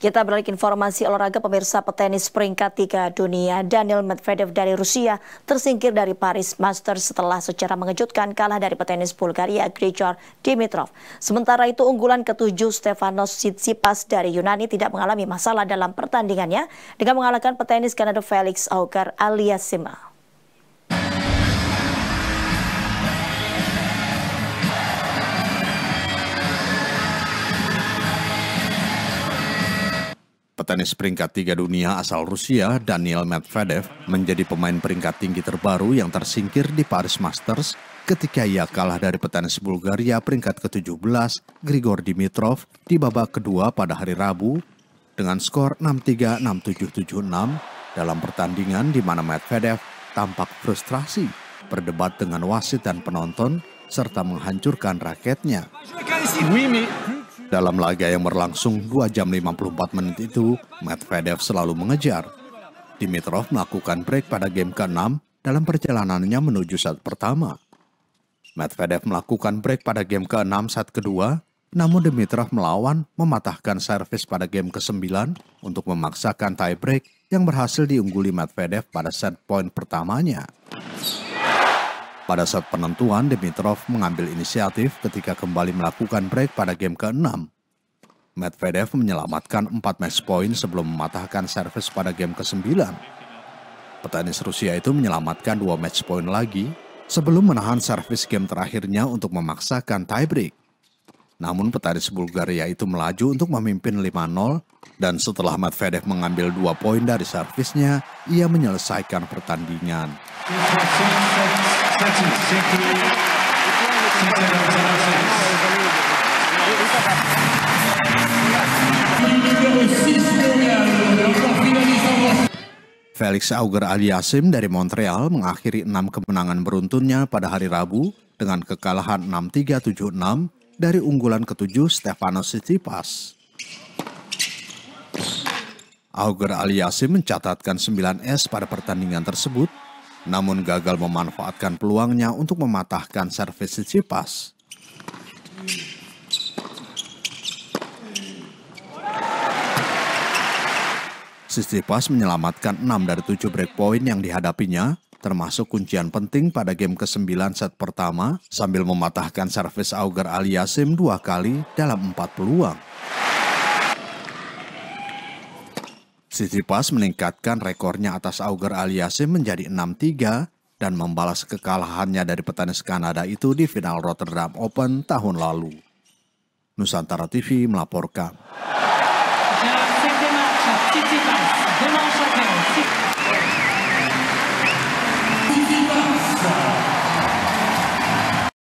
Kita beralih informasi olahraga pemirsa petenis peringkat tiga dunia Daniel Medvedev dari Rusia tersingkir dari Paris Masters setelah secara mengejutkan kalah dari petenis Bulgaria Grigor Dimitrov. Sementara itu unggulan ketujuh Stefanos Tsitsipas dari Yunani tidak mengalami masalah dalam pertandingannya dengan mengalahkan petenis Kanada Felix Auger alias Sima. Petenis peringkat tiga dunia asal Rusia, Daniel Medvedev, menjadi pemain peringkat tinggi terbaru yang tersingkir di Paris Masters ketika ia kalah dari petenis Bulgaria peringkat ke-17, Grigor Dimitrov, di babak kedua pada hari Rabu dengan skor 6-3, 6-7, 7-6 dalam pertandingan di mana Medvedev tampak frustrasi, berdebat dengan wasit dan penonton, serta menghancurkan raketnya. Dalam laga yang berlangsung 2 jam 54 menit itu, Medvedev selalu mengejar. Dimitrov melakukan break pada game ke-6 dalam perjalanannya menuju set pertama. Medvedev melakukan break pada game ke-6 set kedua, namun Dimitrov melawan mematahkan servis pada game ke-9 untuk memaksakan tie break yang berhasil diungguli Medvedev pada set point pertamanya. Pada saat penentuan, Dimitrov mengambil inisiatif ketika kembali melakukan break pada game ke-6. Medvedev menyelamatkan 4 match point sebelum mematahkan servis pada game ke-9. Petenis Rusia itu menyelamatkan 2 match point lagi sebelum menahan servis game terakhirnya untuk memaksakan tiebreak. Namun petenis Bulgaria itu melaju untuk memimpin 5-0 dan setelah Medvedev mengambil 2 poin dari servisnya, ia menyelesaikan pertandingan. Felix Auger Aliasim dari Montreal mengakhiri enam kemenangan beruntunnya pada hari Rabu dengan kekalahan 6-3-7-6 dari unggulan ketujuh Stefano Tsitsipas. Auger Aliasim mencatatkan 9 S pada pertandingan tersebut namun gagal memanfaatkan peluangnya untuk mematahkan servis Tsitsipas. Tsitsipas menyelamatkan 6 dari 7 break point yang dihadapinya, termasuk kuncian penting pada game ke-9 set pertama, sambil mematahkan servis Auger Aliasim dua kali dalam empat peluang. Tsitsipas meningkatkan rekornya atas Auger Aliasim menjadi 6-3 dan membalas kekalahannya dari petenis Kanada itu di final Rotterdam Open tahun lalu. Nusantara TV melaporkan.